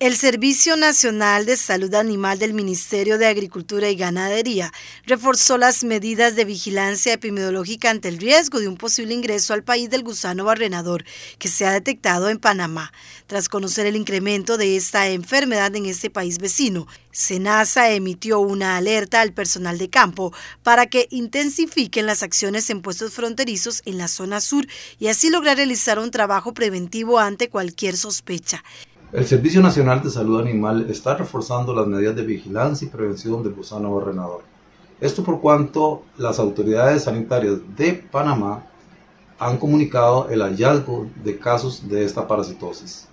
El Servicio Nacional de Salud Animal del Ministerio de Agricultura y Ganadería reforzó las medidas de vigilancia epidemiológica ante el riesgo de un posible ingreso al país del gusano barrenador que se ha detectado en Panamá. Tras conocer el incremento de esta enfermedad en este país vecino, SENASA emitió una alerta al personal de campo para que intensifiquen las acciones en puestos fronterizos en la zona sur y así lograr realizar un trabajo preventivo ante cualquier sospecha. El Servicio Nacional de Salud Animal está reforzando las medidas de vigilancia y prevención del gusano gobernador Esto por cuanto las autoridades sanitarias de Panamá han comunicado el hallazgo de casos de esta parasitosis.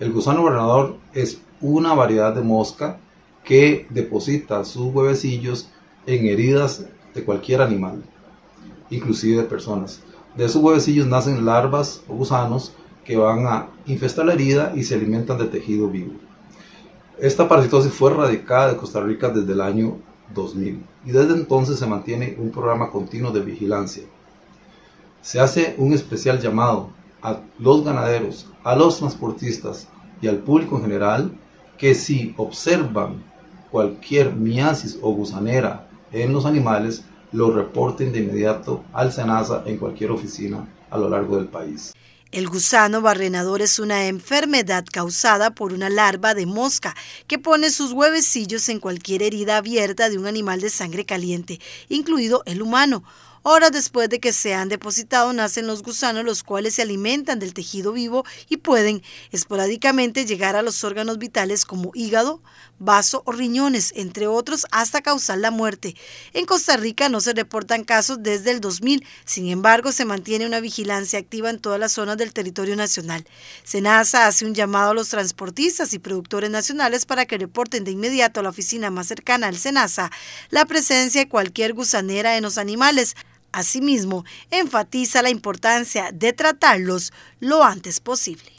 El gusano gobernador es una variedad de mosca que deposita sus huevecillos en heridas de cualquier animal, inclusive de personas. De sus huevecillos nacen larvas o gusanos que van a infestar la herida y se alimentan de tejido vivo. Esta parasitosis fue erradicada de Costa Rica desde el año 2000 y desde entonces se mantiene un programa continuo de vigilancia. Se hace un especial llamado a los ganaderos, a los transportistas y al público en general que si observan cualquier miasis o gusanera en los animales, lo reporten de inmediato al SENASA en cualquier oficina a lo largo del país. El gusano barrenador es una enfermedad causada por una larva de mosca que pone sus huevecillos en cualquier herida abierta de un animal de sangre caliente, incluido el humano. Horas después de que se han depositado nacen los gusanos, los cuales se alimentan del tejido vivo y pueden esporádicamente llegar a los órganos vitales como hígado, vaso o riñones, entre otros, hasta causar la muerte. En Costa Rica no se reportan casos desde el 2000, sin embargo se mantiene una vigilancia activa en todas las zonas del territorio nacional. SENASA hace un llamado a los transportistas y productores nacionales para que reporten de inmediato a la oficina más cercana al SENASA la presencia de cualquier gusanera en los animales, Asimismo, enfatiza la importancia de tratarlos lo antes posible.